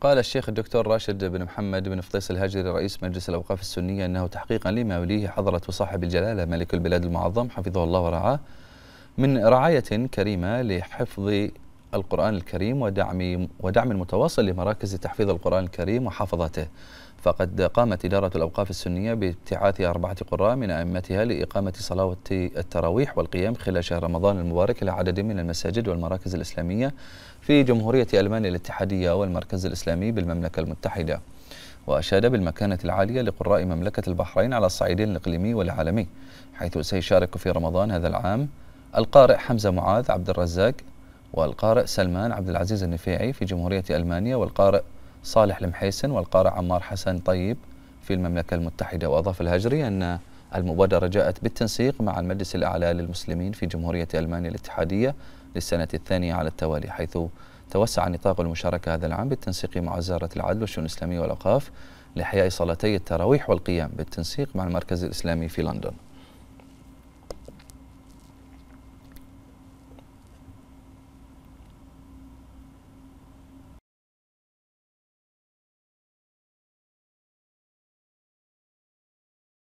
قال الشيخ الدكتور راشد بن محمد بن فطيس الهاجري رئيس مجلس الأوقاف السنية أنه تحقيقا لما وليه حضرة صاحب الجلالة ملك البلاد المعظم حفظه الله ورعاه من رعاية كريمة لحفظ القرآن الكريم ودعم ودعم المتواصل لمراكز تحفيظ القرآن الكريم وحفظته فقد قامت إدارة الأوقاف السنية بابتعاث أربعة قراء من أئمتها لإقامة صلاة التراويح والقيام خلال شهر رمضان المبارك إلى عدد من المساجد والمراكز الإسلامية في جمهورية ألمانيا الاتحادية والمركز الإسلامي بالمملكة المتحدة وأشاد بالمكانة العالية لقراء مملكة البحرين على الصعيدين الإقليمي والعالمي حيث سيشارك في رمضان هذا العام القارئ حمزة معاذ عبد الرزاق والقارئ سلمان عبد العزيز النفيعي في جمهورية ألمانيا والقارئ صالح المحيسن والقارئ عمار حسن طيب في المملكة المتحدة وأضاف الهجري أن المبادرة جاءت بالتنسيق مع المجلس الأعلى للمسلمين في جمهورية ألمانيا الاتحادية للسنة الثانية على التوالي حيث توسع نطاق المشاركة هذا العام بالتنسيق مع وزارة العدل والشؤون الإسلامية والأوقاف لإحياء صلاتي التراويح والقيام بالتنسيق مع المركز الإسلامي في لندن